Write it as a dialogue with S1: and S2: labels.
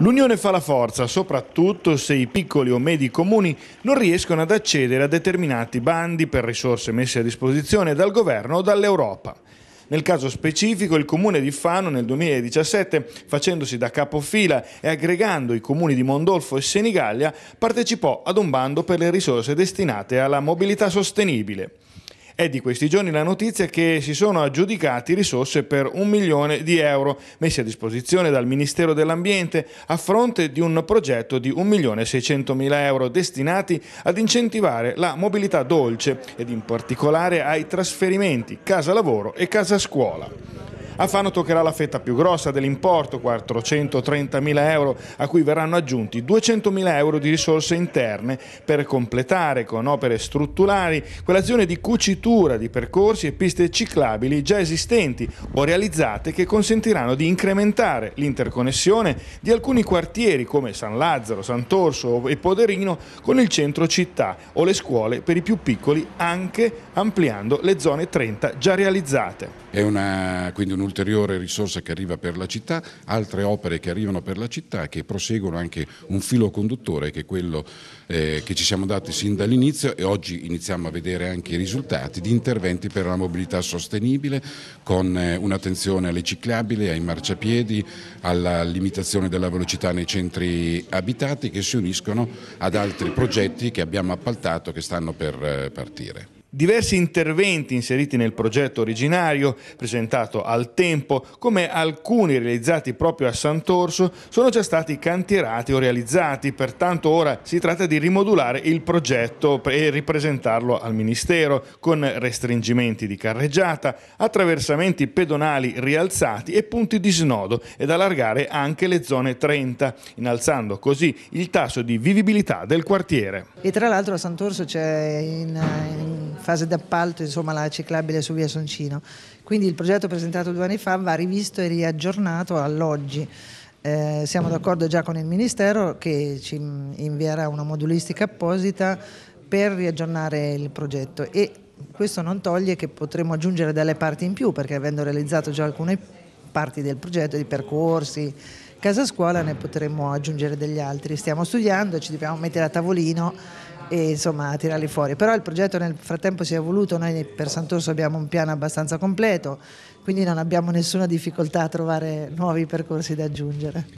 S1: L'unione fa la forza, soprattutto se i piccoli o medi comuni non riescono ad accedere a determinati bandi per risorse messe a disposizione dal governo o dall'Europa. Nel caso specifico il comune di Fano nel 2017, facendosi da capofila e aggregando i comuni di Mondolfo e Senigallia, partecipò ad un bando per le risorse destinate alla mobilità sostenibile. È di questi giorni la notizia che si sono aggiudicati risorse per un milione di euro messi a disposizione dal Ministero dell'Ambiente a fronte di un progetto di 1 milione 600 mila euro destinati ad incentivare la mobilità dolce ed in particolare ai trasferimenti casa lavoro e casa scuola. A Fano toccherà la fetta più grossa dell'importo, 430.000 euro, a cui verranno aggiunti 200.000 euro di risorse interne per completare con opere strutturali quell'azione di cucitura di percorsi e piste ciclabili già esistenti o realizzate che consentiranno di incrementare l'interconnessione di alcuni quartieri come San Lazzaro, Sant'Orso e Poderino con il centro città o le scuole per i più piccoli anche ampliando le zone 30 già realizzate.
S2: È una, quindi un un'ulteriore risorsa che arriva per la città, altre opere che arrivano per la città che proseguono anche un filo conduttore che è quello eh, che ci siamo dati sin dall'inizio e oggi iniziamo a vedere anche i risultati di interventi per la mobilità sostenibile con eh, un'attenzione alle ciclabili, ai marciapiedi, alla limitazione della velocità nei centri abitati che si uniscono ad altri progetti che abbiamo appaltato che stanno per eh,
S1: partire diversi interventi inseriti nel progetto originario, presentato al tempo, come alcuni realizzati proprio a Sant'Orso, sono già stati cantierati o realizzati, pertanto ora si tratta di rimodulare il progetto e ripresentarlo al Ministero, con restringimenti di carreggiata, attraversamenti pedonali rialzati e punti di snodo ed allargare anche le zone 30, innalzando così il tasso di vivibilità del quartiere.
S3: E tra l'altro a Sant'Orso c'è in, in fase d'appalto insomma, la ciclabile su via Soncino. Quindi il progetto presentato due anni fa va rivisto e riaggiornato all'oggi. Eh, siamo d'accordo già con il Ministero che ci invierà una modulistica apposita per riaggiornare il progetto e questo non toglie che potremo aggiungere delle parti in più perché avendo realizzato già alcune parti del progetto, di percorsi, casa scuola ne potremo aggiungere degli altri. Stiamo studiando, ci dobbiamo mettere a tavolino e insomma a tirarli fuori. Però il progetto nel frattempo si è evoluto, noi per Sant'Orso abbiamo un piano abbastanza completo, quindi non abbiamo nessuna difficoltà a trovare nuovi percorsi da aggiungere.